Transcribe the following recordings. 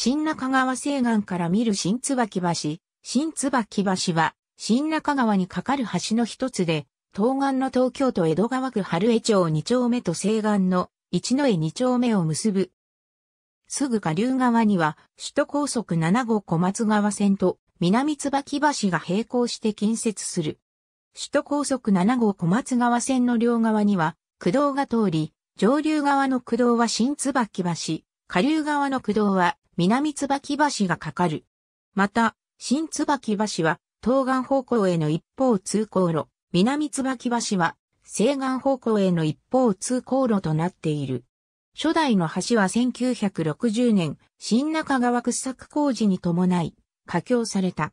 新中川西岸から見る新椿橋。新椿橋は、新中川に架かる橋の一つで、東岸の東京都江戸川区春江町二丁目と西岸の一の江二丁目を結ぶ。すぐ下流側には、首都高速7号小松川線と南椿橋が並行して近接する。首都高速7号小松川線の両側には、駆動が通り、上流側の駆動は新椿橋、下流側の駆動は南椿橋がかかる。また、新椿橋は東岸方向への一方通行路、南椿橋は西岸方向への一方通行路となっている。初代の橋は1960年、新中川掘削工事に伴い、架橋された。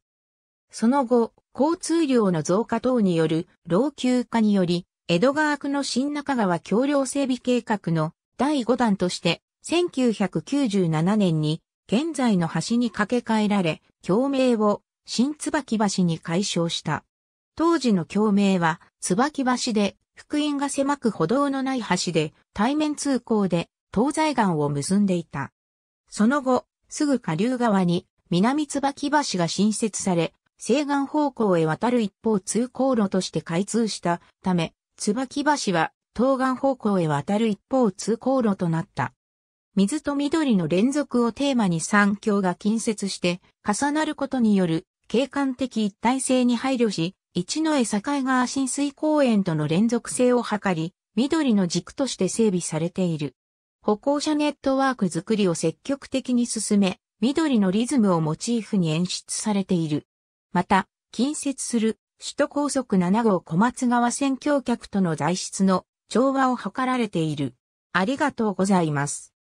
その後、交通量の増加等による老朽化により、江戸川区の新中川橋梁整備計画の第5弾として、1997年に現在の橋に架け替えられ、橋名を新椿橋に改称した。当時の橋名は、椿橋で、福音が狭く歩道のない橋で、対面通行で、東西岸を結んでいた。その後、すぐ下流側に、南椿橋が新設され、西岸方向へ渡る一方通行路として開通したため、椿橋は東岸方向へ渡る一方通行路となった。水と緑の連続をテーマに三教が近接して重なることによる景観的一体性に配慮し、一の江境川浸水公園との連続性を図り、緑の軸として整備されている。歩行者ネットワーク作りを積極的に進め、緑のリズムをモチーフに演出されている。また、近接する首都高速7号小松川線橋脚との材質の調和を図られている。ありがとうございます。